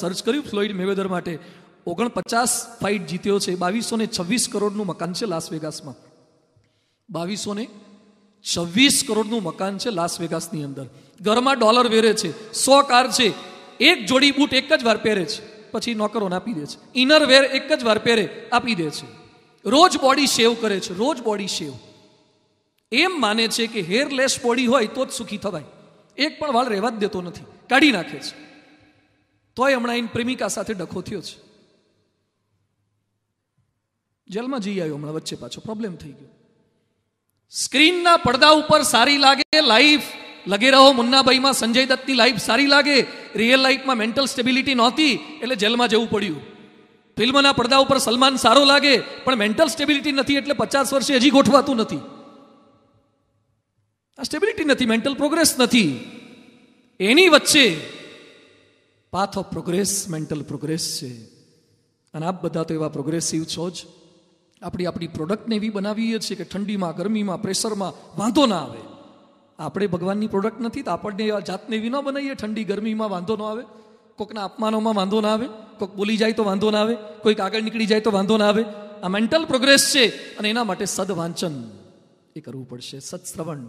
search કર્યું Floyd મેવેધર માટે ઓગણપચાસ ફાઇટ જીત્યો છે બાવીસો ને છવ્વીસ કરોડનું મકાન છે લાસ વેગાસમાં બાવીસો ને છવ્વીસ કરોડનું મકાન છે લાસ વેગાસની અંદર ઘરમાં ડોલર વેરે છે સો કાર છે એક જોડી બૂટ એક જ વાર પહેરે છે પછી નોકરોને આપી દે છે ઇનર વેર એક જ વાર પહેરે આપી દે છે રોજ બોડી શેવ કરે છે રોજ બોડી શેવ એમ માને છે કે હેરલેસ બોડી હોય તો જ સુખી થવાય એક પણ વાળ રહેવા જ દેતો નથી કાઢી નાખે છે તોય હમણાં એની પ્રેમિકા સાથે ડખો થયો છે જેલમાં જઈ આવ્યો હમણાં વચ્ચે પાછો પ્રોબ્લેમ થઈ ગયો સ્ક્રીનના પડદા ઉપર સારી લાગે લાઈફ લગે રહો મુન્નાભાઈમાં સંજય દત્તની લાઈફ સારી લાગે રિયલ લાઈફમાં મેન્ટલ સ્ટેબિલિટી નહોતી એટલે જેલમાં જવું પડ્યું ફિલ્મના પડદા ઉપર સલમાન સારો લાગે પણ મેન્ટલ સ્ટેબિલિટી નથી એટલે પચાસ વર્ષે હજી ગોઠવાતું નથી આ સ્ટેબિલિટી નથી મેન્ટલ પ્રોગ્રેસ નથી એની વચ્ચે path of progress mental progress છે અને આપ બધા તો એવા પ્રોગ્રેસિવ છો જ આપણી આપણી પ્રોડક્ટને એવી બનાવીએ છીએ કે ઠંડીમાં ગરમીમાં પ્રેશરમાં વાંધો ના આવે આપણે ભગવાનની પ્રોડક્ટ નથી તો આપણને જાતને એવી ન બનાવીએ ઠંડી ગરમીમાં વાંધો ન આવે કોઈકના અપમાનોમાં વાંધો ના આવે કોઈક બોલી જાય તો વાંધો ના આવે કોઈક આગળ નીકળી જાય તો વાંધો ના આવે આ મેન્ટલ પ્રોગ્રેસ છે અને એના માટે સદ વાંચન એ કરવું પડશે સત્શ્રવણ